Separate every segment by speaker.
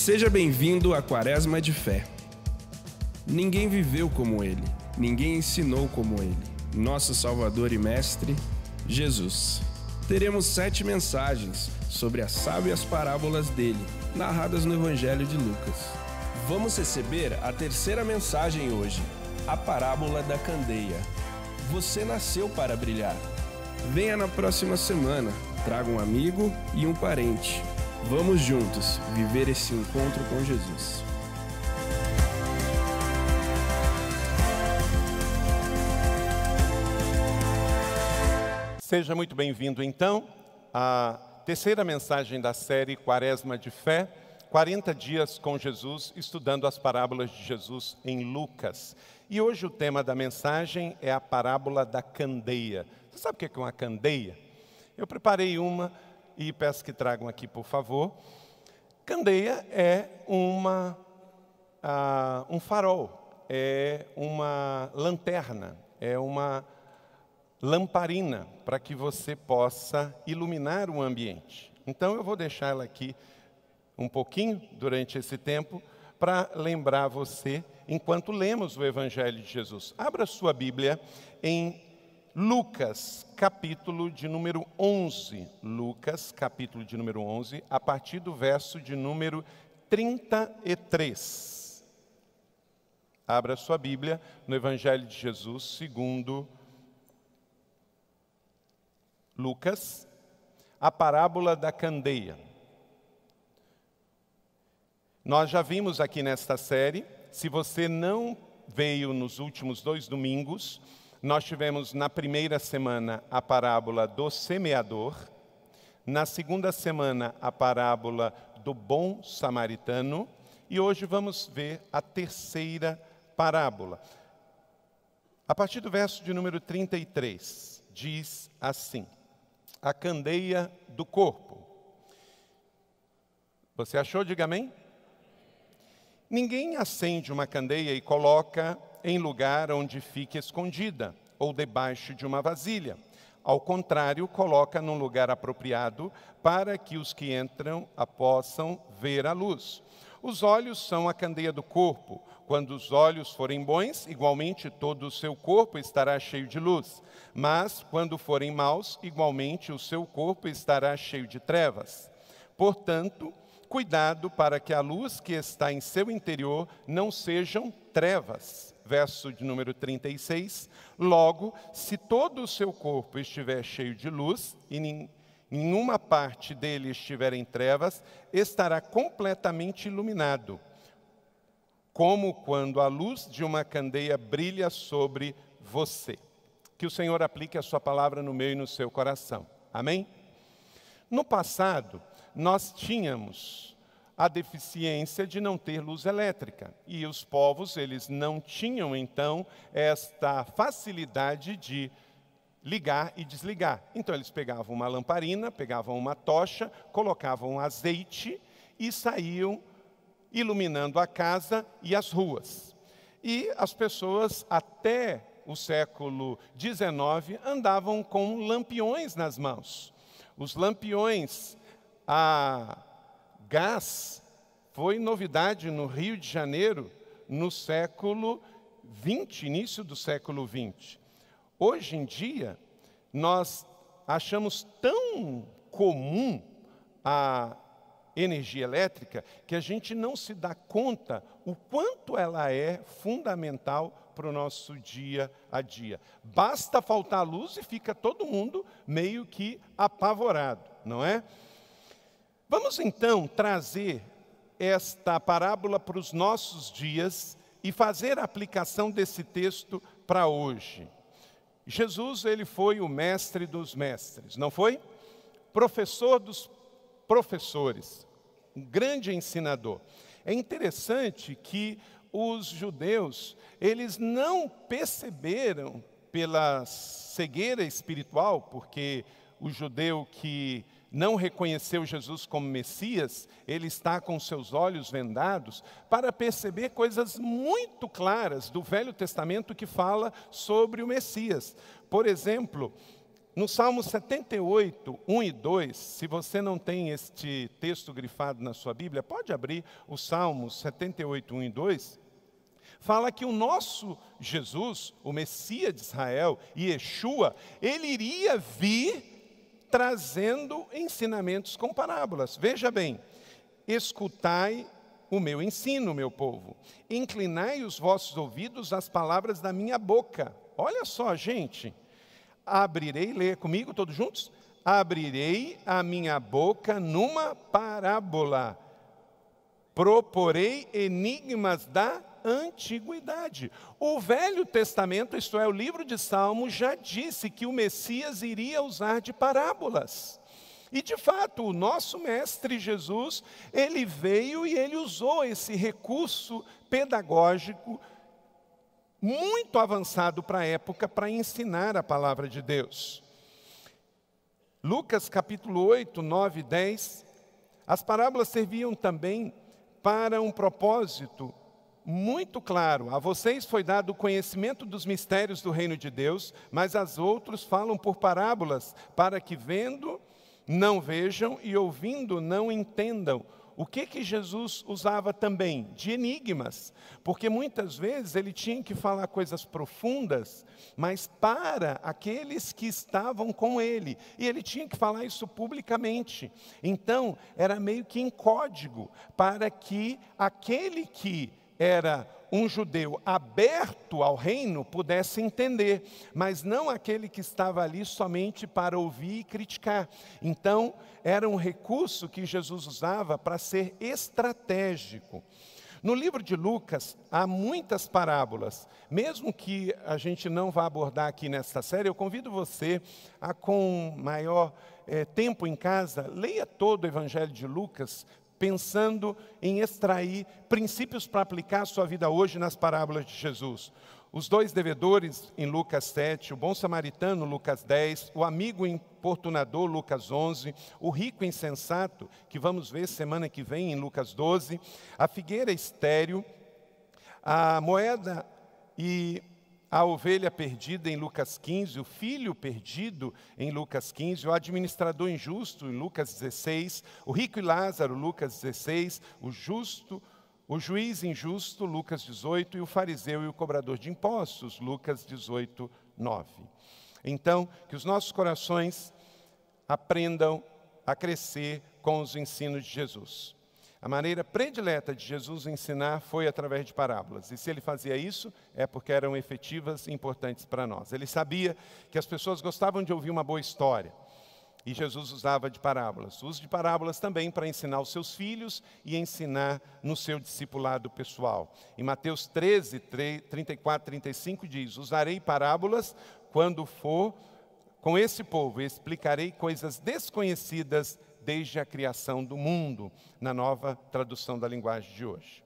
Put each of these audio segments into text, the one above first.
Speaker 1: Seja bem-vindo à Quaresma de Fé. Ninguém viveu como ele, ninguém ensinou como ele. Nosso Salvador e Mestre, Jesus. Teremos sete mensagens sobre as sábias parábolas dele, narradas no Evangelho de Lucas. Vamos receber a terceira mensagem hoje, a parábola da candeia. Você nasceu para brilhar. Venha na próxima semana, traga um amigo e um parente. Vamos juntos viver esse encontro com Jesus. Seja muito bem-vindo, então, à terceira mensagem da série Quaresma de Fé. 40 dias com Jesus, estudando as parábolas de Jesus em Lucas. E hoje o tema da mensagem é a parábola da candeia. Você sabe o que é uma candeia? Eu preparei uma e peço que tragam aqui, por favor. Candeia é uma, ah, um farol, é uma lanterna, é uma lamparina para que você possa iluminar o ambiente. Então eu vou deixar ela aqui um pouquinho durante esse tempo para lembrar você enquanto lemos o Evangelho de Jesus. Abra sua Bíblia em Lucas, capítulo de número 11. Lucas, capítulo de número 11, a partir do verso de número 33. Abra sua Bíblia no Evangelho de Jesus, segundo Lucas, a parábola da candeia. Nós já vimos aqui nesta série, se você não veio nos últimos dois domingos, nós tivemos na primeira semana a parábola do semeador, na segunda semana a parábola do bom samaritano e hoje vamos ver a terceira parábola. A partir do verso de número 33, diz assim: A candeia do corpo. Você achou? Diga amém. Ninguém acende uma candeia e coloca em lugar onde fique escondida ou debaixo de uma vasilha. Ao contrário, coloca num lugar apropriado para que os que entram a possam ver a luz. Os olhos são a candeia do corpo. Quando os olhos forem bons, igualmente todo o seu corpo estará cheio de luz. Mas, quando forem maus, igualmente o seu corpo estará cheio de trevas. Portanto, cuidado para que a luz que está em seu interior não sejam trevas verso de número 36. Logo, se todo o seu corpo estiver cheio de luz e nenhuma parte dele estiver em trevas, estará completamente iluminado, como quando a luz de uma candeia brilha sobre você. Que o Senhor aplique a sua palavra no meu e no seu coração. Amém? No passado, nós tínhamos a deficiência de não ter luz elétrica. E os povos, eles não tinham então esta facilidade de ligar e desligar. Então eles pegavam uma lamparina, pegavam uma tocha, colocavam azeite e saíam iluminando a casa e as ruas. E as pessoas até o século XIX andavam com lampiões nas mãos. Os lampiões, a Gás foi novidade no Rio de Janeiro no século XX, início do século XX. Hoje em dia, nós achamos tão comum a energia elétrica que a gente não se dá conta o quanto ela é fundamental para o nosso dia a dia. Basta faltar luz e fica todo mundo meio que apavorado, não é? Vamos então trazer esta parábola para os nossos dias e fazer a aplicação desse texto para hoje. Jesus, ele foi o mestre dos mestres, não foi? Professor dos professores, um grande ensinador. É interessante que os judeus, eles não perceberam pela cegueira espiritual, porque o judeu que não reconheceu Jesus como Messias, ele está com seus olhos vendados para perceber coisas muito claras do Velho Testamento que fala sobre o Messias. Por exemplo, no Salmo 78, 1 e 2, se você não tem este texto grifado na sua Bíblia, pode abrir o Salmo 78, 1 e 2. Fala que o nosso Jesus, o Messias de Israel, Yeshua, ele iria vir trazendo ensinamentos com parábolas. Veja bem, escutai o meu ensino, meu povo, inclinai os vossos ouvidos às palavras da minha boca. Olha só, gente, abrirei, leia comigo todos juntos, abrirei a minha boca numa parábola, proporei enigmas da antiguidade. O Velho Testamento, isto é, o livro de Salmos, já disse que o Messias iria usar de parábolas. E de fato, o nosso mestre Jesus, ele veio e ele usou esse recurso pedagógico muito avançado para a época para ensinar a palavra de Deus. Lucas capítulo 8, 9 e 10. As parábolas serviam também para um propósito muito claro: a vocês foi dado o conhecimento dos mistérios do reino de Deus, mas as outros falam por parábolas, para que vendo não vejam e ouvindo não entendam. O que que Jesus usava também? De enigmas, porque muitas vezes ele tinha que falar coisas profundas, mas para aqueles que estavam com ele, e ele tinha que falar isso publicamente. Então, era meio que em código para que aquele que era um judeu aberto ao reino pudesse entender, mas não aquele que estava ali somente para ouvir e criticar. Então, era um recurso que Jesus usava para ser estratégico. No livro de Lucas há muitas parábolas. Mesmo que a gente não vá abordar aqui nesta série, eu convido você a, com maior é, tempo em casa, leia todo o Evangelho de Lucas, pensando em extrair princípios para aplicar a sua vida hoje nas parábolas de Jesus. Os dois devedores em Lucas 7, o bom samaritano, Lucas 10, o amigo importunador, Lucas 11, o rico insensato, que vamos ver semana que vem em Lucas 12, a figueira estéril, a moeda e a ovelha perdida em Lucas 15, o filho perdido em Lucas 15, o administrador injusto em Lucas 16, o rico e Lázaro, Lucas 16, o justo, o juiz injusto, Lucas 18, e o fariseu e o cobrador de impostos, Lucas 18, 9. Então, que os nossos corações aprendam a crescer com os ensinos de Jesus. A maneira predileta de Jesus ensinar foi através de parábolas. E se ele fazia isso, é porque eram efetivas e importantes para nós. Ele sabia que as pessoas gostavam de ouvir uma boa história. E Jesus usava de parábolas. Usa de parábolas também para ensinar os seus filhos e ensinar no seu discipulado pessoal. Em Mateus 13, 34, 35 diz: Usarei parábolas quando for com esse povo, explicarei coisas desconhecidas desde a criação do mundo, na nova tradução da linguagem de hoje.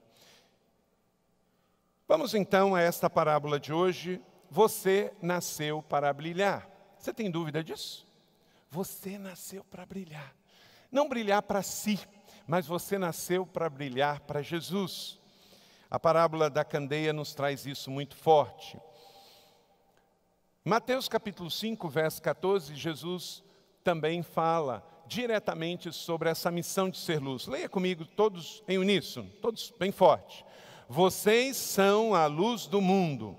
Speaker 1: Vamos então a esta parábola de hoje. Você nasceu para brilhar. Você tem dúvida disso? Você nasceu para brilhar. Não brilhar para si, mas você nasceu para brilhar para Jesus. A parábola da candeia nos traz isso muito forte. Mateus capítulo 5, verso 14, Jesus também fala diretamente sobre essa missão de ser luz. Leia comigo, todos em uníssono, todos bem forte. Vocês são a luz do mundo.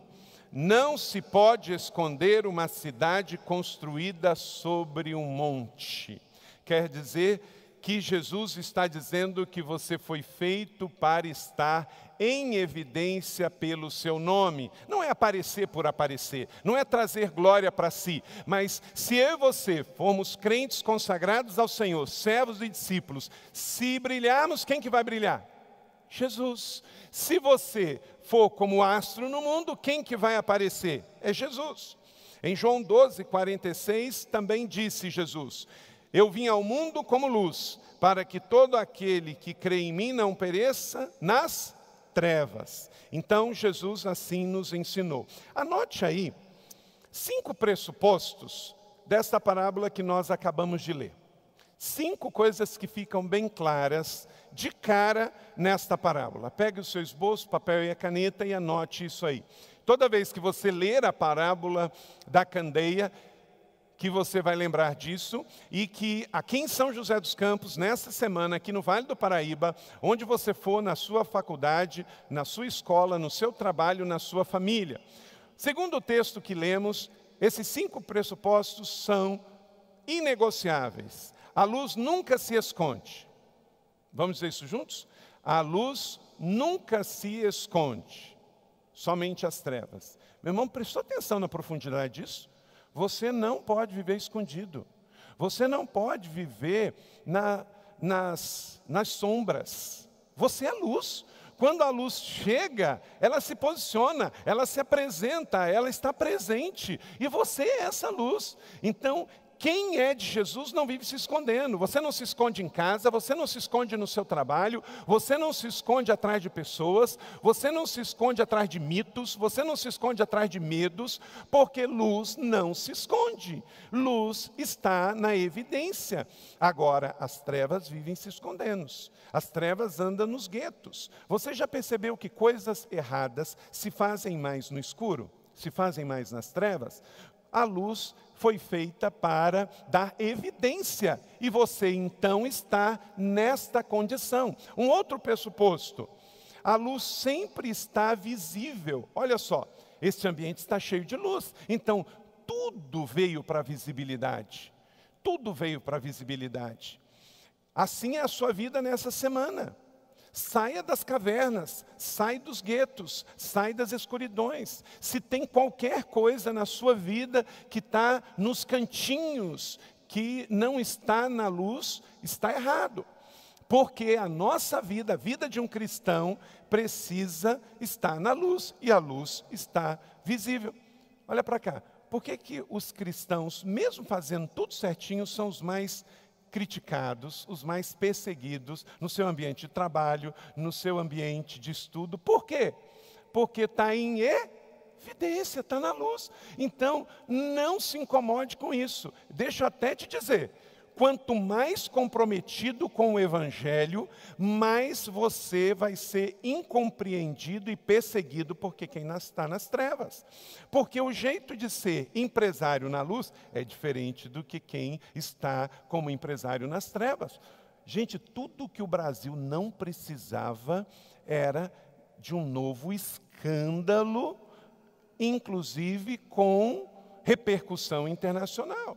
Speaker 1: Não se pode esconder uma cidade construída sobre um monte. Quer dizer que Jesus está dizendo que você foi feito para estar em evidência pelo seu nome. Não é aparecer por aparecer, não é trazer glória para si, mas se eu e você formos crentes consagrados ao Senhor, servos e discípulos, se brilharmos, quem que vai brilhar? Jesus. Se você for como astro no mundo, quem que vai aparecer? É Jesus. Em João 12, 46, também disse Jesus: eu vim ao mundo como luz, para que todo aquele que crê em mim não pereça nas trevas. Então Jesus assim nos ensinou. Anote aí cinco pressupostos desta parábola que nós acabamos de ler. Cinco coisas que ficam bem claras de cara nesta parábola. Pegue o seu esboço, papel e a caneta e anote isso aí. Toda vez que você ler a parábola da candeia, que você vai lembrar disso e que aqui em São José dos Campos, nesta semana, aqui no Vale do Paraíba, onde você for, na sua faculdade, na sua escola, no seu trabalho, na sua família. Segundo o texto que lemos, esses cinco pressupostos são inegociáveis. A luz nunca se esconde. Vamos dizer isso juntos? A luz nunca se esconde, somente as trevas. Meu irmão, prestou atenção na profundidade disso? Você não pode viver escondido. Você não pode viver na, nas, nas sombras. Você é luz. Quando a luz chega, ela se posiciona, ela se apresenta, ela está presente. E você é essa luz. Então, quem é de Jesus não vive se escondendo. Você não se esconde em casa, você não se esconde no seu trabalho, você não se esconde atrás de pessoas, você não se esconde atrás de mitos, você não se esconde atrás de medos, porque luz não se esconde. Luz está na evidência. Agora, as trevas vivem se escondendo, as trevas andam nos guetos. Você já percebeu que coisas erradas se fazem mais no escuro? Se fazem mais nas trevas? a luz foi feita para dar evidência, e você então está nesta condição. Um outro pressuposto: a luz sempre está visível. Olha só, este ambiente está cheio de luz, então tudo veio para a visibilidade. Tudo veio para a visibilidade. Assim é a sua vida nessa semana. Saia das cavernas, sai dos guetos, sai das escuridões. Se tem qualquer coisa na sua vida que está nos cantinhos, que não está na luz, está errado. Porque a nossa vida, a vida de um cristão, precisa estar na luz e a luz está visível. Olha para cá, por que, que os cristãos, mesmo fazendo tudo certinho, são os mais criticados, os mais perseguidos no seu ambiente de trabalho, no seu ambiente de estudo. Por quê? Porque está em evidência, está na luz. Então, não se incomode com isso. Deixa eu até te dizer, quanto mais comprometido com o Evangelho, mais você vai ser incompreendido e perseguido porque quem está nas trevas. Porque o jeito de ser empresário na luz é diferente do que quem está como empresário nas trevas. Gente, tudo que o Brasil não precisava era de um novo escândalo, inclusive com repercussão internacional.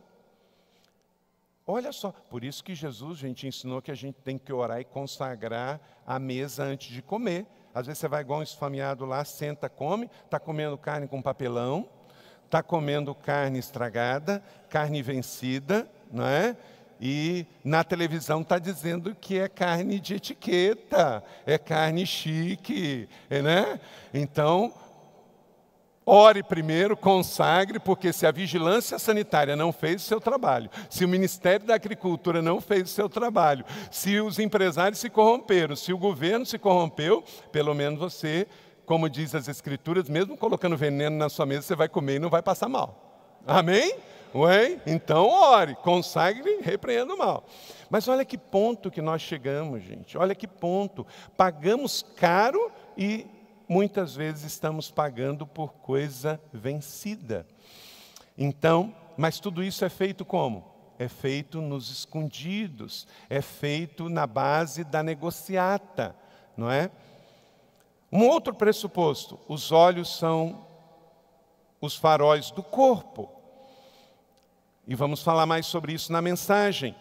Speaker 1: Olha só, por isso que Jesus, gente, ensinou que a gente tem que orar e consagrar a mesa antes de comer. Às vezes você vai igual um esfameado lá, senta, come, está comendo carne com papelão, está comendo carne estragada, carne vencida, não é? E na televisão está dizendo que é carne de etiqueta, é carne chique, né? Então, Ore primeiro, consagre, porque se a vigilância sanitária não fez o seu trabalho, se o Ministério da Agricultura não fez o seu trabalho, se os empresários se corromperam, se o governo se corrompeu, pelo menos você, como diz as Escrituras, mesmo colocando veneno na sua mesa, você vai comer e não vai passar mal. Amém? Ué? Então ore, consagre, repreenda o mal. Mas olha que ponto que nós chegamos, gente. Olha que ponto. Pagamos caro e muitas vezes estamos pagando por coisa vencida. Então, mas tudo isso é feito como? É feito nos escondidos, é feito na base da negociata, não é? Um outro pressuposto: os olhos são os faróis do corpo. E vamos falar mais sobre isso na mensagem.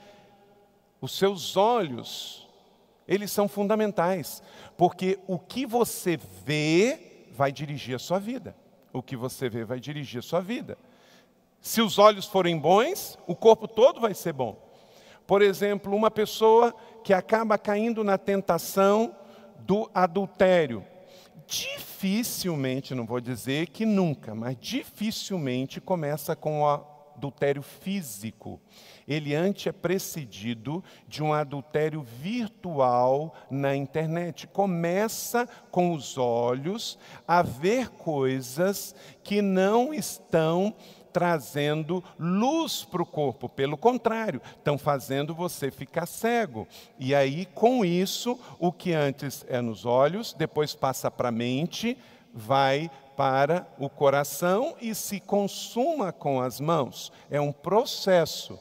Speaker 1: Os seus olhos eles são fundamentais, porque o que você vê vai dirigir a sua vida. O que você vê vai dirigir a sua vida. Se os olhos forem bons, o corpo todo vai ser bom. Por exemplo, uma pessoa que acaba caindo na tentação do adultério, dificilmente, não vou dizer que nunca, mas dificilmente começa com a adultério físico, ele antes é precedido de um adultério virtual na internet. Começa com os olhos a ver coisas que não estão trazendo luz para o corpo. Pelo contrário, estão fazendo você ficar cego. E aí, com isso, o que antes é nos olhos, depois passa para a mente, vai para o coração e se consuma com as mãos. É um processo.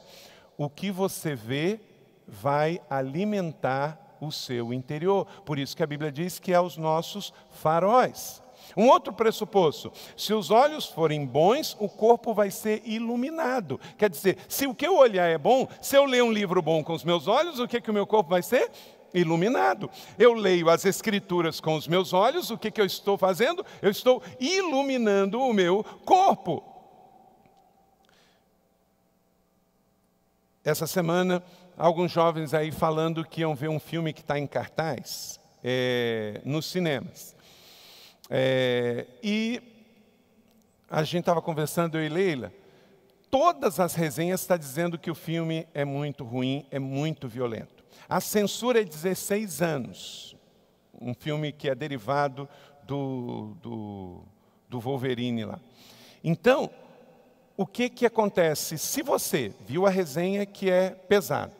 Speaker 1: O que você vê vai alimentar o seu interior. Por isso que a Bíblia diz que é os nossos faróis. Um outro pressuposto: se os olhos forem bons, o corpo vai ser iluminado. Quer dizer, se o que eu olhar é bom, se eu ler um livro bom com os meus olhos, o que, que o meu corpo vai ser? iluminado. Eu leio as Escrituras com os meus olhos, o que, que eu estou fazendo? Eu estou iluminando o meu corpo. Essa semana, alguns jovens aí falando que iam ver um filme que está em cartaz é, nos cinemas. É, e a gente estava conversando, eu e Leila, todas as resenhas estão tá dizendo que o filme é muito ruim, é muito violento. A Censura é 16 anos, um filme que é derivado do, do, do Wolverine lá. Então, o que, que acontece? Se você viu a resenha que é pesado,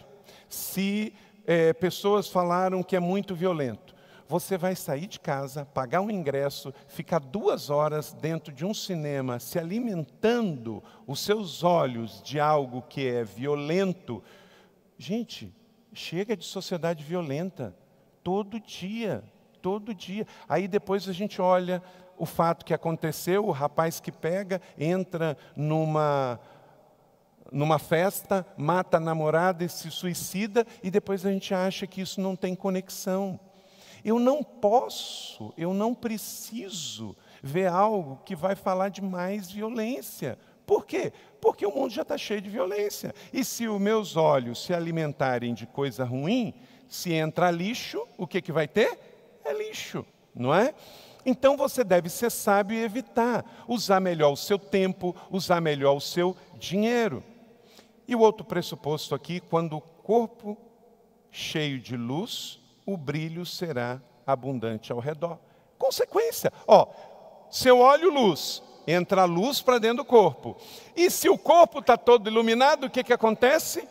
Speaker 1: se é, pessoas falaram que é muito violento, você vai sair de casa, pagar um ingresso, ficar duas horas dentro de um cinema, se alimentando os seus olhos de algo que é violento. Gente, Chega de sociedade violenta. Todo dia, todo dia. Aí depois a gente olha o fato que aconteceu, o rapaz que pega, entra numa numa festa, mata a namorada e se suicida, e depois a gente acha que isso não tem conexão. Eu não posso, eu não preciso ver algo que vai falar de mais violência. Por quê? Porque o mundo já está cheio de violência. E se os meus olhos se alimentarem de coisa ruim, se entra lixo, o que, que vai ter? É lixo, não é? Então você deve ser sábio e evitar usar melhor o seu tempo, usar melhor o seu dinheiro. E o outro pressuposto aqui, quando o corpo cheio de luz, o brilho será abundante ao redor. Consequência, ó, se eu olho luz, entra a luz para dentro do corpo. E se o corpo está todo iluminado, o que, que acontece?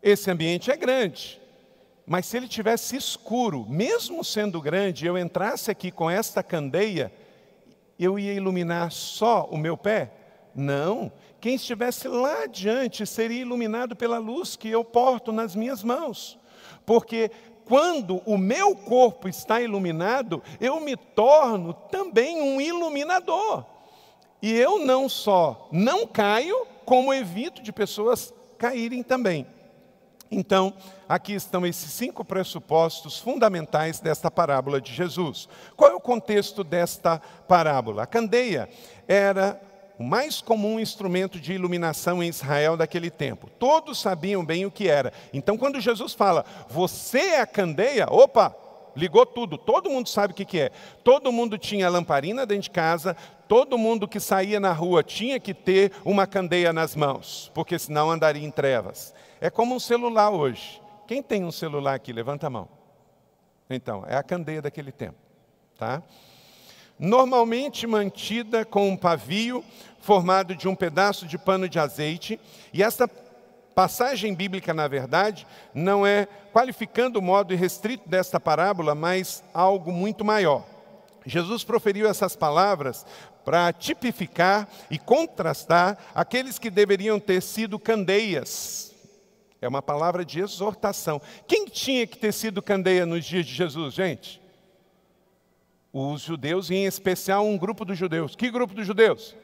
Speaker 1: Esse ambiente é grande. Mas se ele tivesse escuro, mesmo sendo grande, eu entrasse aqui com esta candeia, eu ia iluminar só o meu pé? Não. Quem estivesse lá adiante seria iluminado pela luz que eu porto nas minhas mãos. Porque quando o meu corpo está iluminado, eu me torno também um iluminador. E eu não só não caio, como evito de pessoas caírem também. Então, aqui estão esses cinco pressupostos fundamentais desta parábola de Jesus. Qual é o contexto desta parábola? A candeia era o mais comum instrumento de iluminação em Israel daquele tempo. Todos sabiam bem o que era. Então, quando Jesus fala, você é a candeia, opa, ligou tudo, todo mundo sabe o que é. Todo mundo tinha lamparina dentro de casa, todo mundo que saía na rua tinha que ter uma candeia nas mãos, porque senão andaria em trevas. É como um celular hoje. Quem tem um celular aqui? Levanta a mão. Então, é a candeia daquele tempo. Tá? normalmente mantida com um pavio formado de um pedaço de pano de azeite, e esta passagem bíblica, na verdade, não é qualificando o modo restrito desta parábola, mas algo muito maior. Jesus proferiu essas palavras para tipificar e contrastar aqueles que deveriam ter sido candeias. É uma palavra de exortação. Quem tinha que ter sido candeia nos dias de Jesus, gente? Os judeus, em especial um grupo dos judeus. Que grupo dos judeus?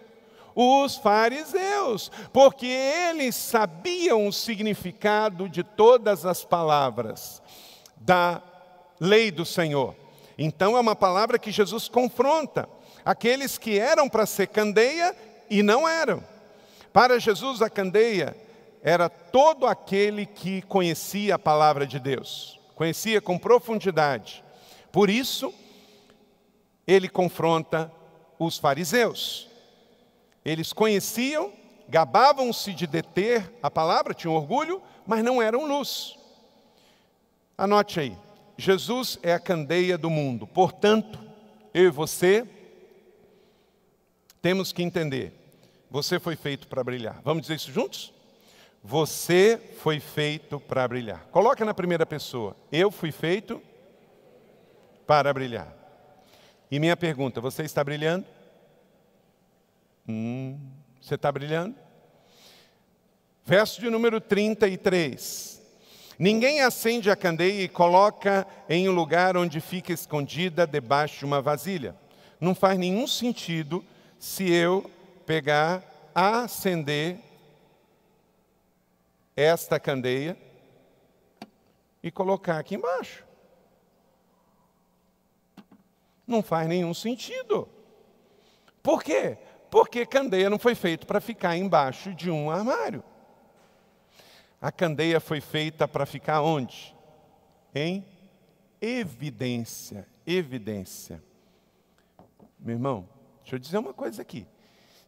Speaker 1: Os fariseus, porque eles sabiam o significado de todas as palavras da lei do Senhor. Então é uma palavra que Jesus confronta aqueles que eram para ser candeia e não eram. Para Jesus, a candeia era todo aquele que conhecia a palavra de Deus, conhecia com profundidade. Por isso, ele confronta os fariseus. Eles conheciam, gabavam-se de deter a palavra, tinham orgulho, mas não eram luz. Anote aí, Jesus é a candeia do mundo, portanto, eu e você temos que entender: você foi feito para brilhar. Vamos dizer isso juntos? Você foi feito para brilhar. Coloca na primeira pessoa: eu fui feito para brilhar. E minha pergunta: você está brilhando? Hum, você está brilhando? Verso de número 33. Ninguém acende a candeia e coloca em um lugar onde fica escondida debaixo de uma vasilha. Não faz nenhum sentido se eu pegar, acender esta candeia e colocar aqui embaixo. Não faz nenhum sentido. Por quê? Porque candeia não foi feito para ficar embaixo de um armário. A candeia foi feita para ficar onde? Em evidência, evidência. Meu irmão, deixa eu dizer uma coisa aqui.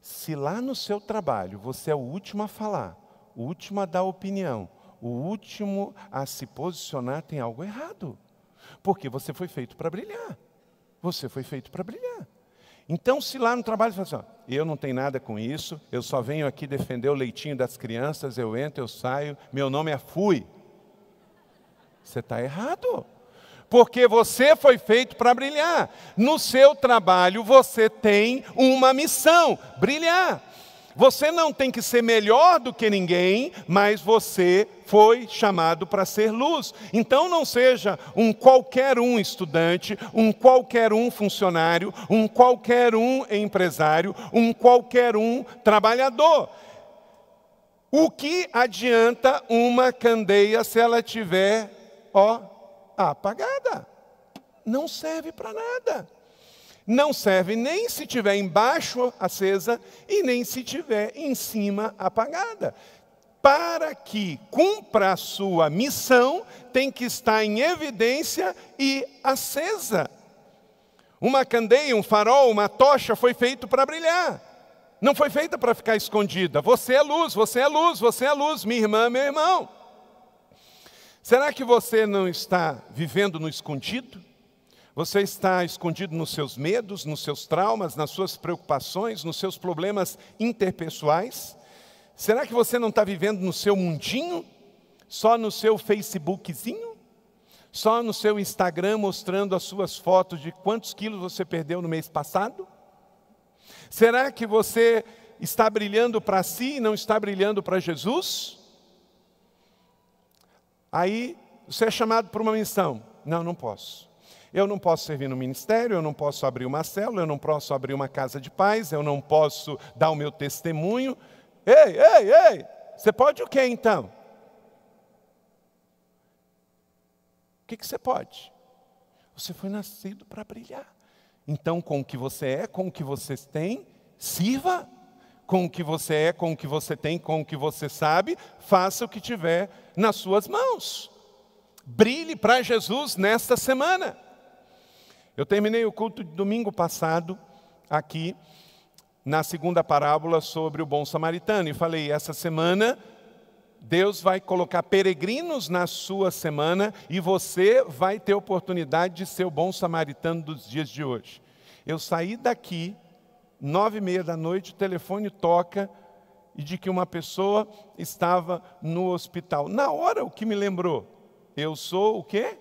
Speaker 1: Se lá no seu trabalho você é o último a falar, o último a dar opinião, o último a se posicionar, tem algo errado. Porque você foi feito para brilhar. Você foi feito para brilhar. Então, se lá no trabalho você fala assim, ó, eu não tenho nada com isso, eu só venho aqui defender o leitinho das crianças, eu entro, eu saio, meu nome é Fui. Você está errado. Porque você foi feito para brilhar. No seu trabalho você tem uma missão: brilhar. Você não tem que ser melhor do que ninguém, mas você foi chamado para ser luz. Então não seja um qualquer um estudante, um qualquer um funcionário, um qualquer um empresário, um qualquer um trabalhador. O que adianta uma candeia se ela tiver, ó, apagada? Não serve para nada. Não serve nem se tiver embaixo acesa e nem se tiver em cima apagada. Para que cumpra a sua missão, tem que estar em evidência e acesa. Uma candeia, um farol, uma tocha foi feito para brilhar. Não foi feita para ficar escondida. Você é luz, você é luz, você é luz, minha irmã, meu irmão. Será que você não está vivendo no escondido? Você está escondido nos seus medos, nos seus traumas, nas suas preocupações, nos seus problemas interpessoais? Será que você não está vivendo no seu mundinho? Só no seu Facebookzinho? Só no seu Instagram mostrando as suas fotos de quantos quilos você perdeu no mês passado? Será que você está brilhando para si e não está brilhando para Jesus? Aí você é chamado para uma missão. Não, não posso. Eu não posso servir no ministério, eu não posso abrir uma célula, eu não posso abrir uma casa de paz, eu não posso dar o meu testemunho. Ei, ei, ei! Você pode o que então? O que, que você pode? Você foi nascido para brilhar. Então, com o que você é, com o que você tem, sirva. Com o que você é, com o que você tem, com o que você sabe, faça o que tiver nas suas mãos. Brilhe para Jesus nesta semana. Eu terminei o culto de domingo passado aqui na segunda parábola sobre o bom samaritano e falei essa semana Deus vai colocar peregrinos na sua semana e você vai ter oportunidade de ser o bom samaritano dos dias de hoje. Eu saí daqui nove e meia da noite, o telefone toca e de que uma pessoa estava no hospital. Na hora, o que me lembrou? Eu sou o quê?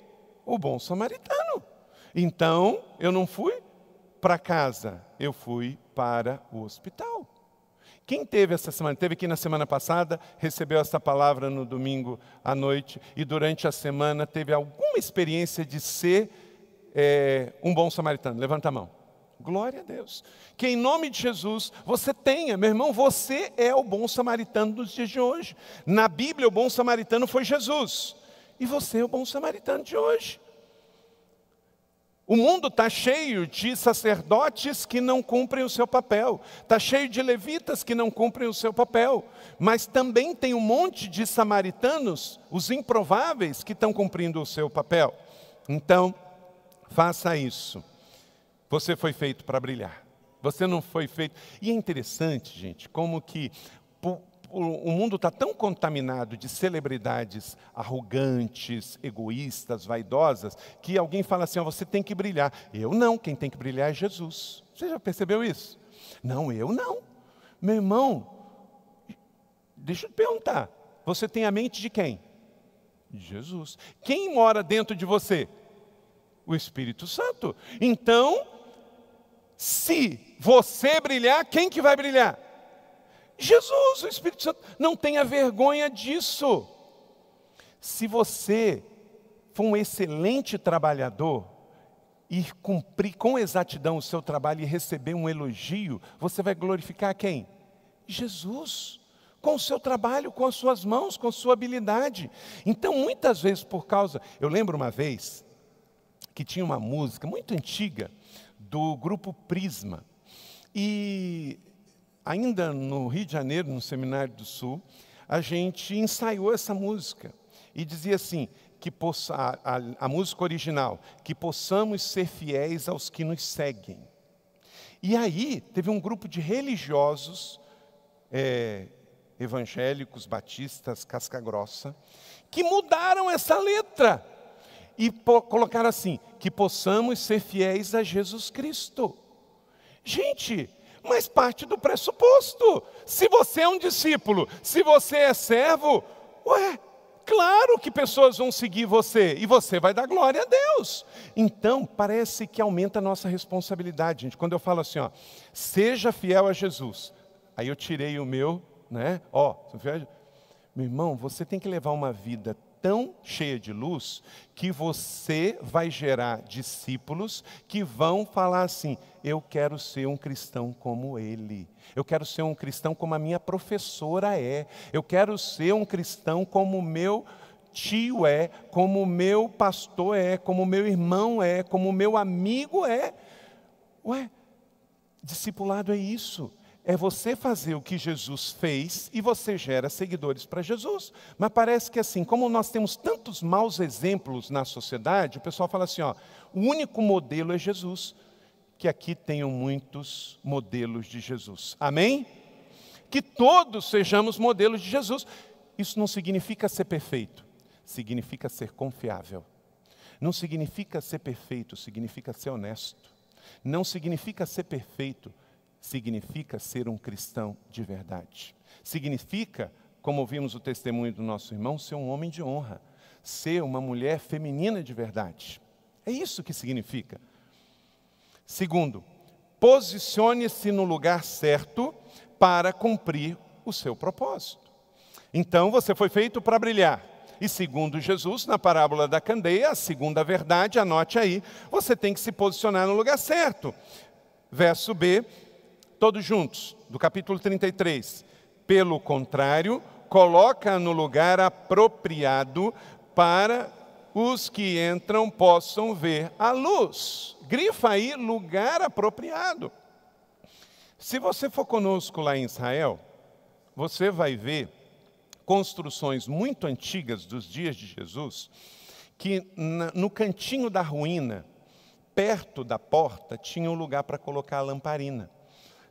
Speaker 1: O bom samaritano. Então, eu não fui para casa, eu fui para o hospital. Quem teve essa semana? Teve aqui na semana passada, recebeu essa palavra no domingo à noite e durante a semana teve alguma experiência de ser é, um bom samaritano? Levanta a mão. Glória a Deus. Que em nome de Jesus você tenha, meu irmão, você é o bom samaritano dos dias de hoje. Na Bíblia, o bom samaritano foi Jesus. E você é o bom samaritano de hoje. O mundo está cheio de sacerdotes que não cumprem o seu papel, está cheio de levitas que não cumprem o seu papel, mas também tem um monte de samaritanos, os improváveis, que estão cumprindo o seu papel. Então, faça isso. Você foi feito para brilhar. Você não foi feito. E é interessante, gente, como que o, mundo está tão contaminado de celebridades arrogantes, egoístas, vaidosas, que alguém fala assim: oh, você tem que brilhar. Eu não, quem tem que brilhar é Jesus. Você já percebeu isso? Não, eu não. Meu irmão, deixa eu te perguntar: você tem a mente de quem? Jesus. Quem mora dentro de você? O Espírito Santo. Então, se você brilhar, quem que vai brilhar? Jesus, o Espírito Santo, não tenha vergonha disso. Se você for um excelente trabalhador, e cumprir com exatidão o seu trabalho e receber um elogio, você vai glorificar quem? Jesus, com o seu trabalho, com as suas mãos, com a sua habilidade. Então, muitas vezes, por causa. Eu lembro uma vez que tinha uma música muito antiga do grupo Prisma. E ainda no Rio de Janeiro, no Seminário do Sul, a gente ensaiou essa música e dizia assim: que possa, a, a, música original, que possamos ser fiéis aos que nos seguem. E aí teve um grupo de religiosos é, evangélicos, batistas, casca grossa, que mudaram essa letra e colocaram assim: que possamos ser fiéis a Jesus Cristo. Gente, mas parte do pressuposto. Se você é um discípulo, se você é servo, ué, claro que pessoas vão seguir você e você vai dar glória a Deus. Então, parece que aumenta a nossa responsabilidade, gente. Quando eu falo assim, ó, seja fiel a Jesus, aí eu tirei o meu, né? Ó, meu irmão, você tem que levar uma vida tão cheia de luz que você vai gerar discípulos que vão falar assim: eu quero ser um cristão como ele, eu quero ser um cristão como a minha professora é, eu quero ser um cristão como o meu tio é, como o meu pastor é, como o meu irmão é, como o meu amigo é. Ué, discipulado é isso é você fazer o que Jesus fez e você gera seguidores para Jesus. Mas parece que assim, como nós temos tantos maus exemplos na sociedade, o pessoal fala assim, ó, o único modelo é Jesus. Que aqui tenham muitos modelos de Jesus. Amém? Que todos sejamos modelos de Jesus. Isso não significa ser perfeito, significa ser confiável. Não significa ser perfeito, significa ser honesto. Não significa ser perfeito, significa ser um cristão de verdade. Significa, como ouvimos o testemunho do nosso irmão, ser um homem de honra, ser uma mulher feminina de verdade. É isso que significa. Segundo, posicione-se no lugar certo para cumprir o seu propósito. Então você foi feito para brilhar. E segundo Jesus, na parábola da candeia, a segunda verdade, anote aí, você tem que se posicionar no lugar certo. Verso B, Todos juntos, do capítulo 33. Pelo contrário, coloca no lugar apropriado para os que entram possam ver a luz. Grifa aí lugar apropriado. Se você for conosco lá em Israel, você vai ver construções muito antigas dos dias de Jesus, que no cantinho da ruína, perto da porta, tinha um lugar para colocar a lamparina.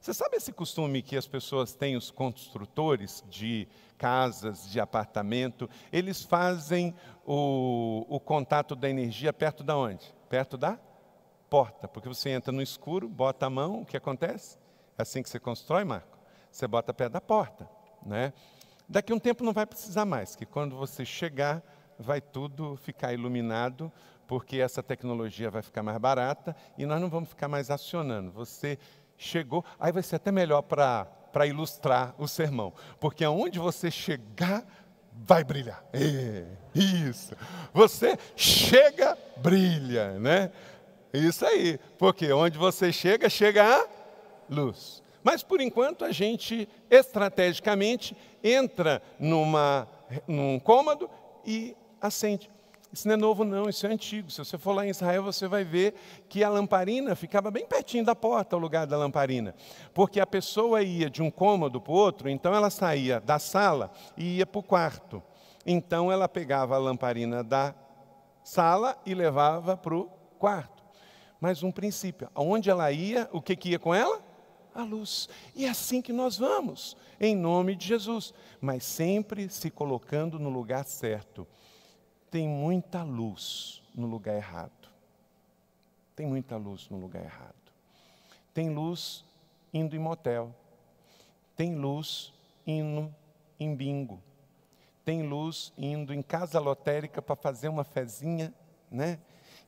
Speaker 1: Você sabe esse costume que as pessoas têm, os construtores de casas, de apartamento, eles fazem o, o contato da energia perto da onde? Perto da porta, porque você entra no escuro, bota a mão, o que acontece? É assim que você constrói, Marco? Você bota perto da porta, né? Daqui a um tempo não vai precisar mais, que quando você chegar, vai tudo ficar iluminado, porque essa tecnologia vai ficar mais barata e nós não vamos ficar mais acionando. Você chegou. Aí vai ser até melhor para ilustrar o sermão, porque aonde você chegar, vai brilhar. É, isso. Você chega, brilha, né? Isso aí, porque onde você chega, chega a luz. Mas por enquanto a gente estrategicamente entra numa, num cômodo e acende. Isso não é novo, não, isso é antigo. Se você for lá em Israel, você vai ver que a lamparina ficava bem pertinho da porta, o lugar da lamparina. Porque a pessoa ia de um cômodo para o outro, então ela saía da sala e ia para o quarto. Então ela pegava a lamparina da sala e levava para o quarto. Mas um princípio: aonde ela ia, o que, que ia com ela? a luz. E é assim que nós vamos, em nome de Jesus, mas sempre se colocando no lugar certo tem muita luz no lugar errado. Tem muita luz no lugar errado. Tem luz indo em motel. Tem luz indo em bingo. Tem luz indo em casa lotérica para fazer uma fezinha, né?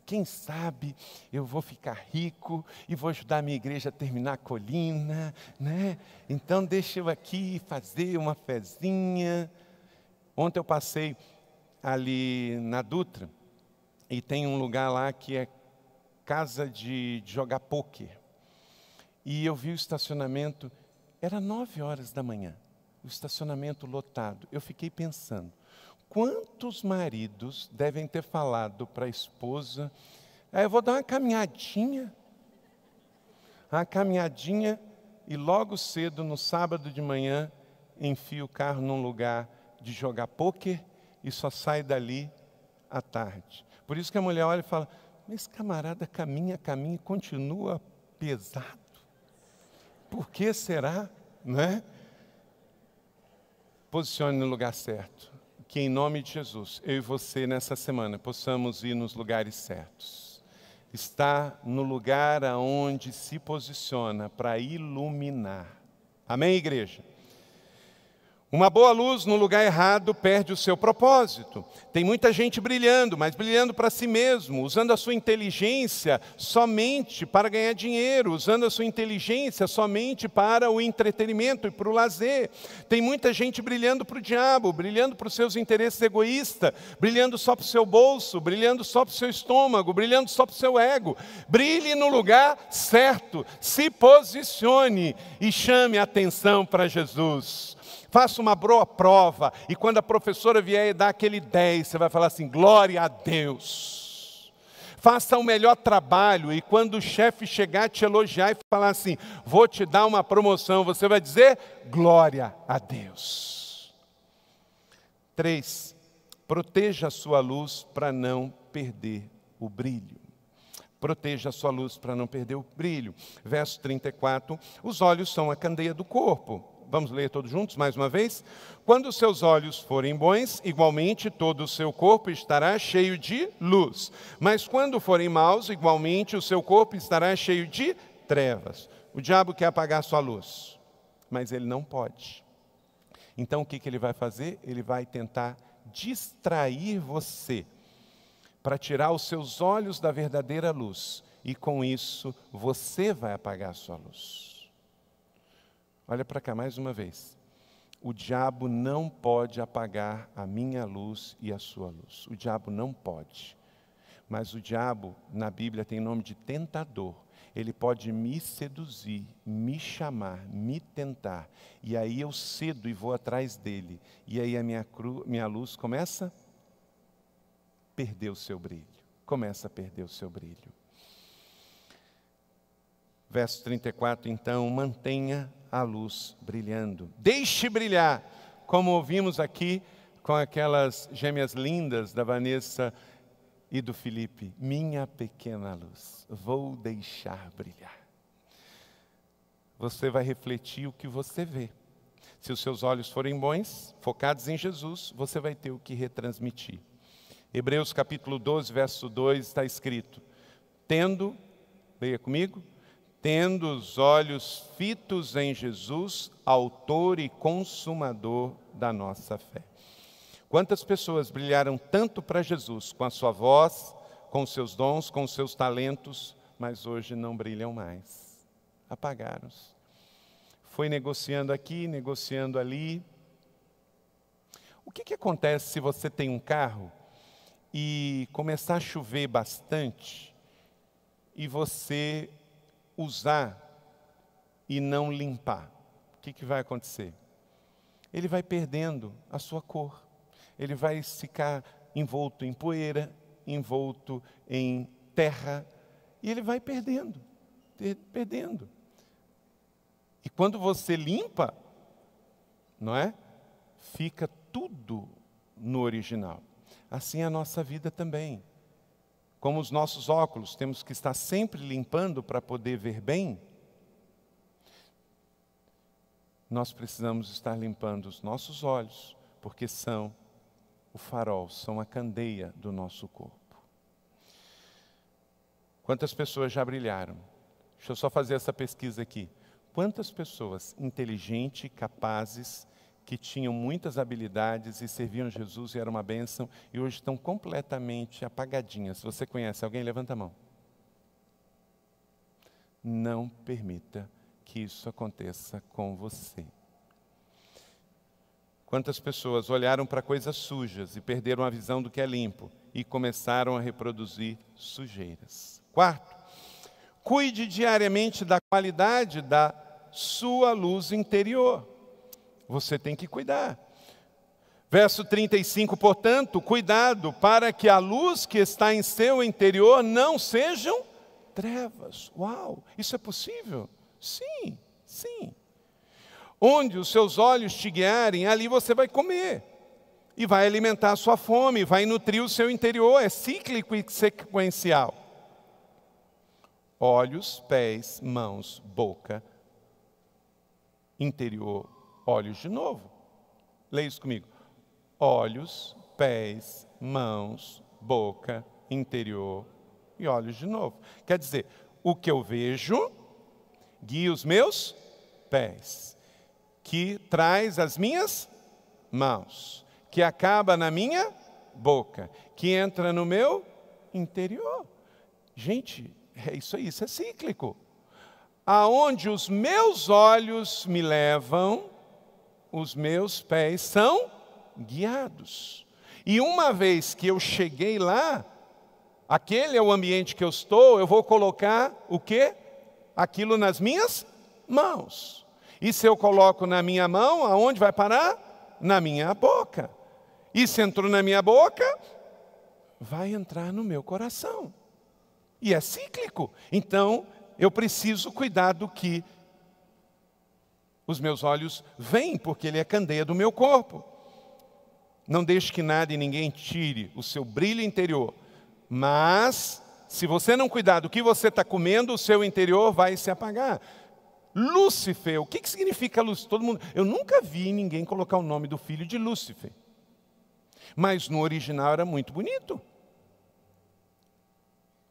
Speaker 1: Quem sabe eu vou ficar rico e vou ajudar a minha igreja a terminar a colina, né? Então deixa eu aqui fazer uma fezinha. Ontem eu passei ali na Dutra, e tem um lugar lá que é casa de, de jogar pôquer. E eu vi o estacionamento, era nove horas da manhã, o estacionamento lotado. Eu fiquei pensando, quantos maridos devem ter falado para a esposa, ah, eu vou dar uma caminhadinha, uma caminhadinha, e logo cedo, no sábado de manhã, enfio o carro num lugar de jogar pôquer e só sai dali à tarde. Por isso que a mulher olha e fala: Mas camarada caminha, caminha e continua pesado. Por que será? Né? Posicione no lugar certo. Que em nome de Jesus, eu e você nessa semana possamos ir nos lugares certos. Está no lugar aonde se posiciona para iluminar. Amém, igreja? Uma boa luz no lugar errado perde o seu propósito. Tem muita gente brilhando, mas brilhando para si mesmo, usando a sua inteligência somente para ganhar dinheiro, usando a sua inteligência somente para o entretenimento e para o lazer. Tem muita gente brilhando para o diabo, brilhando para os seus interesses egoístas, brilhando só para o seu bolso, brilhando só para o seu estômago, brilhando só para o seu ego. Brilhe no lugar certo, se posicione e chame a atenção para Jesus faça uma boa prova, e quando a professora vier e dar aquele 10, você vai falar assim: glória a Deus. Faça o um melhor trabalho, e quando o chefe chegar te elogiar e falar assim: vou te dar uma promoção, você vai dizer: glória a Deus. 3. Proteja a sua luz para não perder o brilho proteja a sua luz para não perder o brilho. Verso 34: Os olhos são a candeia do corpo. Vamos ler todos juntos mais uma vez? Quando seus olhos forem bons, igualmente todo o seu corpo estará cheio de luz. Mas quando forem maus, igualmente o seu corpo estará cheio de trevas. O diabo quer apagar sua luz, mas ele não pode. Então o que, que ele vai fazer? Ele vai tentar distrair você para tirar os seus olhos da verdadeira luz. E com isso você vai apagar sua luz. Olha para cá mais uma vez. O diabo não pode apagar a minha luz e a sua luz. O diabo não pode. Mas o diabo, na Bíblia, tem nome de tentador. Ele pode me seduzir, me chamar, me tentar. E aí eu cedo e vou atrás dele. E aí a minha, cru, minha luz começa a perder o seu brilho. Começa a perder o seu brilho. Verso 34, então, mantenha a luz brilhando. Deixe brilhar, como ouvimos aqui com aquelas gêmeas lindas da Vanessa e do Felipe. Minha pequena luz, vou deixar brilhar. Você vai refletir o que você vê. Se os seus olhos forem bons, focados em Jesus, você vai ter o que retransmitir. Hebreus capítulo 12, verso 2 está escrito: Tendo, leia comigo, tendo os olhos fitos em Jesus, autor e consumador da nossa fé. Quantas pessoas brilharam tanto para Jesus com a sua voz, com seus dons, com seus talentos, mas hoje não brilham mais. Apagaram-se. Foi negociando aqui, negociando ali. O que, que acontece se você tem um carro e começar a chover bastante e você usar e não limpar, o que, que vai acontecer? Ele vai perdendo a sua cor, ele vai ficar envolto em poeira, envolto em terra, e ele vai perdendo, perdendo. E quando você limpa, não é? Fica tudo no original. Assim é a nossa vida também. Como os nossos óculos temos que estar sempre limpando para poder ver bem, nós precisamos estar limpando os nossos olhos, porque são o farol, são a candeia do nosso corpo. Quantas pessoas já brilharam? Deixa eu só fazer essa pesquisa aqui. Quantas pessoas inteligentes, capazes, que tinham muitas habilidades e serviam Jesus e era uma bênção, e hoje estão completamente apagadinhas. Se você conhece alguém, levanta a mão. Não permita que isso aconteça com você. Quantas pessoas olharam para coisas sujas e perderam a visão do que é limpo e começaram a reproduzir sujeiras. Quarto, cuide diariamente da qualidade da sua luz interior você tem que cuidar. Verso 35, portanto, cuidado para que a luz que está em seu interior não sejam trevas. Uau, isso é possível? Sim, sim. Onde os seus olhos te guiarem, ali você vai comer. E vai alimentar a sua fome, vai nutrir o seu interior, é cíclico e sequencial. Olhos, pés, mãos, boca, interior, Olhos de novo. Leia isso comigo. Olhos, pés, mãos, boca, interior e olhos de novo. Quer dizer, o que eu vejo guia os meus pés, que traz as minhas mãos, que acaba na minha boca, que entra no meu interior. Gente, é isso aí, isso é cíclico. Aonde os meus olhos me levam, os meus pés são guiados. E uma vez que eu cheguei lá, aquele é o ambiente que eu estou, eu vou colocar o quê? Aquilo nas minhas mãos. E se eu coloco na minha mão, aonde vai parar? Na minha boca. E se entrou na minha boca, vai entrar no meu coração. E é cíclico. Então, eu preciso cuidar do que os meus olhos veem, porque ele é a candeia do meu corpo. Não deixe que nada e ninguém tire o seu brilho interior. Mas, se você não cuidar do que você está comendo, o seu interior vai se apagar. Lúcifer, o que, que significa Lúcifer? Todo mundo, eu nunca vi ninguém colocar o nome do filho de Lúcifer. Mas no original era muito bonito.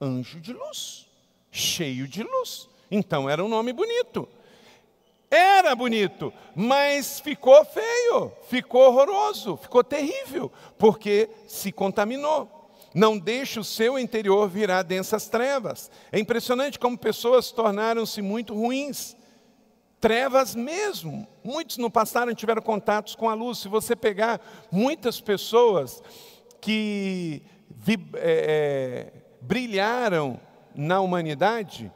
Speaker 1: Anjo de luz, cheio de luz. Então era um nome bonito. Era bonito, mas ficou feio, ficou horroroso, ficou terrível, porque se contaminou. Não deixe o seu interior virar densas trevas. É impressionante como pessoas tornaram-se muito ruins. Trevas mesmo. Muitos no passado tiveram contatos com a luz. Se você pegar muitas pessoas que é, é, brilharam na humanidade,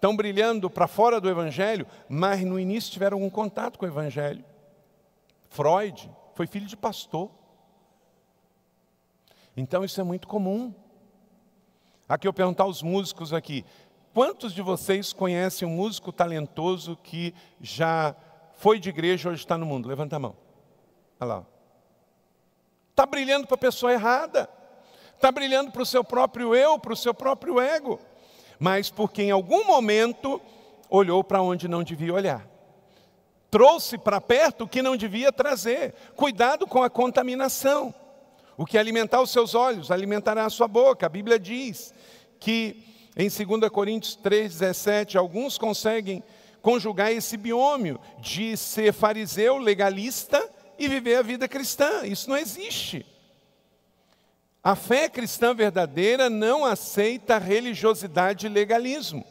Speaker 1: estão brilhando para fora do Evangelho, mas no início tiveram algum contato com o Evangelho. Freud foi filho de pastor. Então isso é muito comum. Aqui eu perguntar aos músicos aqui, quantos de vocês conhecem um músico talentoso que já foi de igreja e hoje está no mundo? Levanta a mão. Olha lá. Está brilhando para a pessoa errada. Está brilhando para o seu próprio eu, para o seu próprio ego mas porque em algum momento olhou para onde não devia olhar. Trouxe para perto o que não devia trazer. Cuidado com a contaminação. O que alimentar os seus olhos, alimentará a sua boca. A Bíblia diz que em 2 Coríntios 3,17, alguns conseguem conjugar esse biômio de ser fariseu, legalista e viver a vida cristã. Isso não existe. A fé cristã verdadeira não aceita religiosidade e legalismo.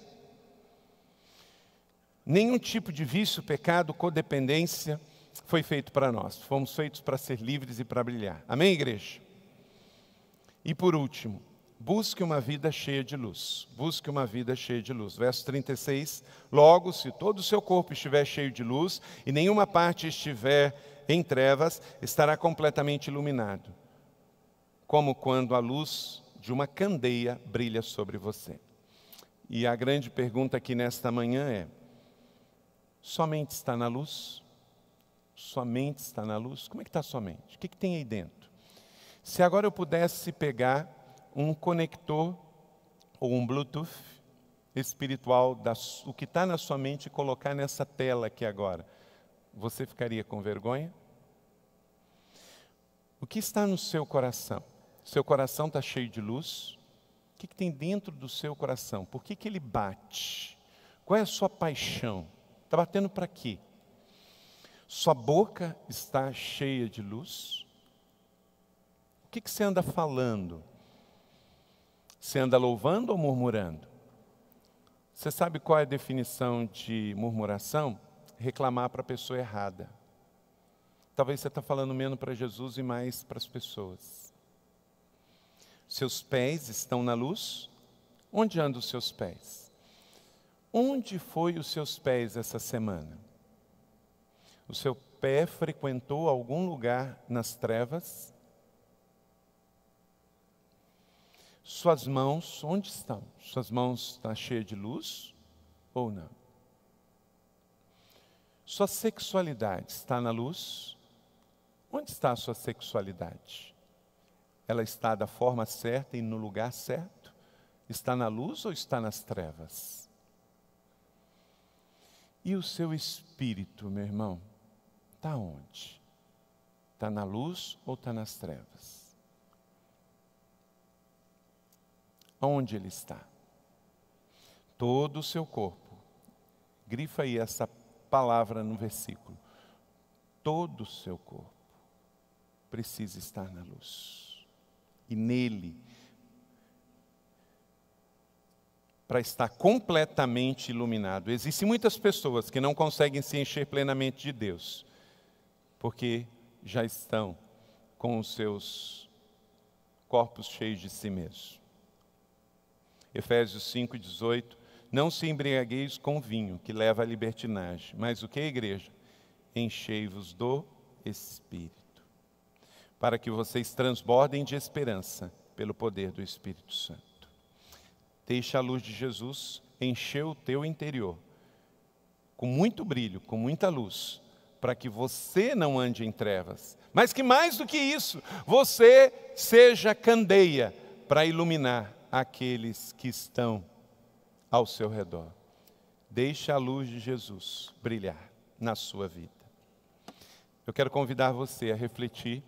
Speaker 1: Nenhum tipo de vício, pecado, codependência foi feito para nós. Fomos feitos para ser livres e para brilhar. Amém, igreja? E por último, busque uma vida cheia de luz. Busque uma vida cheia de luz. Verso 36. Logo, se todo o seu corpo estiver cheio de luz e nenhuma parte estiver em trevas, estará completamente iluminado como quando a luz de uma candeia brilha sobre você. E a grande pergunta aqui nesta manhã é: somente está na luz? Somente está na luz? Como é que está sua mente? O que, que tem aí dentro? Se agora eu pudesse pegar um conector ou um Bluetooth espiritual, da, o que está na sua mente, e colocar nessa tela aqui agora, você ficaria com vergonha? O que está no seu coração? Seu coração está cheio de luz? O que, que, tem dentro do seu coração? Por que, que ele bate? Qual é a sua paixão? Está batendo para quê? Sua boca está cheia de luz? O que, que você anda falando? Você anda louvando ou murmurando? Você sabe qual é a definição de murmuração? Reclamar para a pessoa errada. Talvez você está falando menos para Jesus e mais para as pessoas. Seus pés estão na luz? Onde andam os seus pés? Onde foi os seus pés essa semana? O seu pé frequentou algum lugar nas trevas? Suas mãos, onde estão? Suas mãos estão cheias de luz ou não? Sua sexualidade está na luz? Onde está a sua sexualidade? ela está da forma certa e no lugar certo? Está na luz ou está nas trevas? E o seu espírito, meu irmão, está onde? Está na luz ou está nas trevas? Onde ele está? Todo o seu corpo. Grifa aí essa palavra no versículo. Todo o seu corpo precisa estar na luz e nele, para estar completamente iluminado. Existem muitas pessoas que não conseguem se encher plenamente de Deus, porque já estão com os seus corpos cheios de si mesmos. Efésios 18. Não se embriagueis com vinho, que leva à libertinagem, mas o que é igreja? Enchei-vos do Espírito para que vocês transbordem de esperança pelo poder do Espírito Santo. Deixa a luz de Jesus encher o teu interior com muito brilho, com muita luz, para que você não ande em trevas, mas que mais do que isso, você seja candeia para iluminar aqueles que estão ao seu redor. Deixa a luz de Jesus brilhar na sua vida. Eu quero convidar você a refletir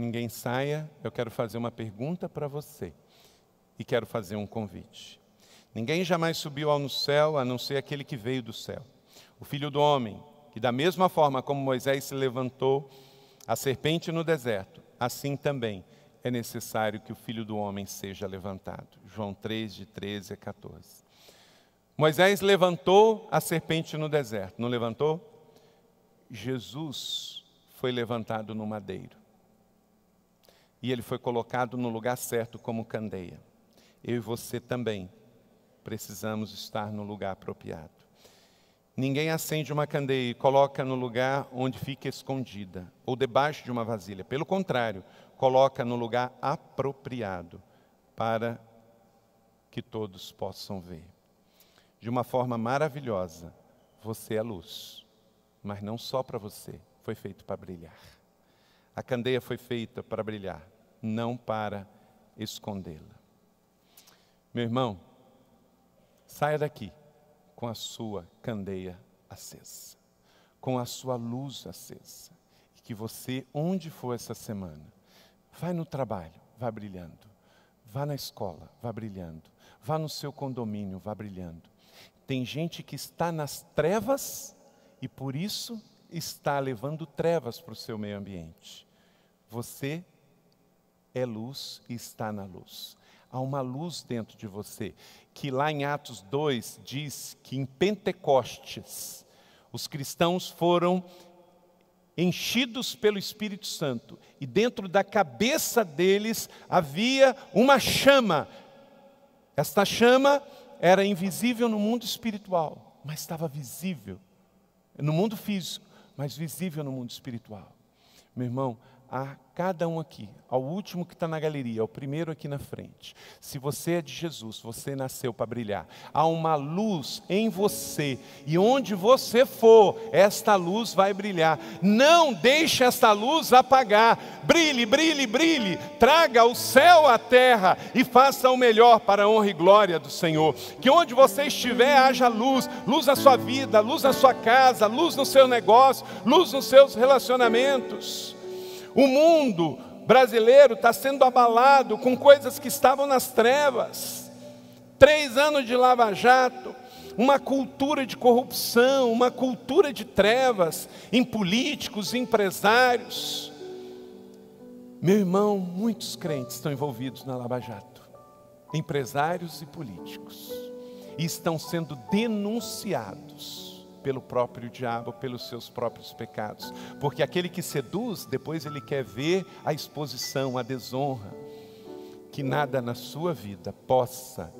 Speaker 1: ninguém saia, eu quero fazer uma pergunta para você e quero fazer um convite. Ninguém jamais subiu ao céu a não ser aquele que veio do céu, o Filho do Homem, que da mesma forma como Moisés se levantou a serpente no deserto, assim também é necessário que o Filho do Homem seja levantado. João 3, de 13 a 14. Moisés levantou a serpente no deserto, não levantou? Jesus foi levantado no madeiro e ele foi colocado no lugar certo como candeia. Eu e você também precisamos estar no lugar apropriado. Ninguém acende uma candeia e coloca no lugar onde fica escondida ou debaixo de uma vasilha. Pelo contrário, coloca no lugar apropriado para que todos possam ver. De uma forma maravilhosa, você é luz, mas não só para você, foi feito para brilhar. A candeia foi feita para brilhar, não para escondê-la. Meu irmão, saia daqui com a sua candeia acesa, com a sua luz acesa, e que você, onde for essa semana, vai no trabalho, vá brilhando, vá na escola, vá brilhando, vá no seu condomínio, vá brilhando. Tem gente que está nas trevas e por isso está levando trevas para o seu meio ambiente. Você é luz e está na luz. Há uma luz dentro de você, que lá em Atos 2 diz que em Pentecostes os cristãos foram enchidos pelo Espírito Santo e dentro da cabeça deles havia uma chama. Esta chama era invisível no mundo espiritual, mas estava visível no mundo físico, mas visível no mundo espiritual. Meu irmão, a cada um aqui, ao último que está na galeria, ao primeiro aqui na frente. Se você é de Jesus, você nasceu para brilhar. Há uma luz em você, e onde você for, esta luz vai brilhar. Não deixe esta luz apagar. Brilhe, brilhe, brilhe. Traga o céu à terra e faça o melhor para a honra e glória do Senhor. Que onde você estiver, haja luz, luz na sua vida, luz na sua casa, luz no seu negócio, luz nos seus relacionamentos. O mundo brasileiro está sendo abalado com coisas que estavam nas trevas. Três anos de lava-jato, uma cultura de corrupção, uma cultura de trevas em políticos, empresários. Meu irmão, muitos crentes estão envolvidos na Lava Jato, empresários e políticos, e estão sendo denunciados pelo próprio diabo, pelos seus próprios pecados. Porque aquele que seduz, depois ele quer ver a exposição, a desonra. Que nada na sua vida possa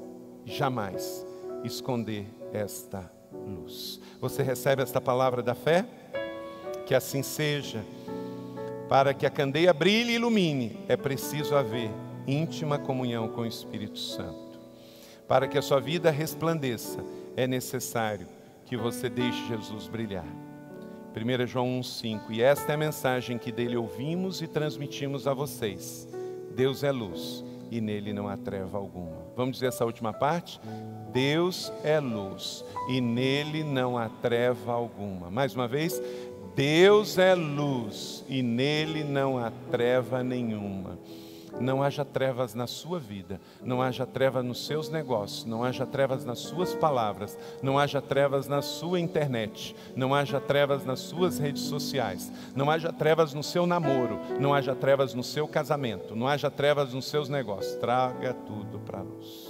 Speaker 1: jamais esconder esta luz. Você recebe esta palavra da fé? Que assim seja. Para que a candeia brilhe e ilumine, é preciso haver íntima comunhão com o Espírito Santo. Para que a sua vida resplandeça, é necessário que você deixe Jesus brilhar. 1 João 1,5 E esta é a mensagem que dele ouvimos e transmitimos a vocês: Deus é luz e nele não há treva alguma. Vamos dizer essa última parte? Deus é luz e nele não há treva alguma. Mais uma vez, Deus é luz e nele não há treva nenhuma não haja trevas na sua vida, não haja trevas nos seus negócios, não haja trevas nas suas palavras, não haja trevas na sua internet, não haja trevas nas suas redes sociais, não haja trevas no seu namoro, não haja trevas no seu casamento, não haja trevas nos seus negócios. Traga tudo para a luz.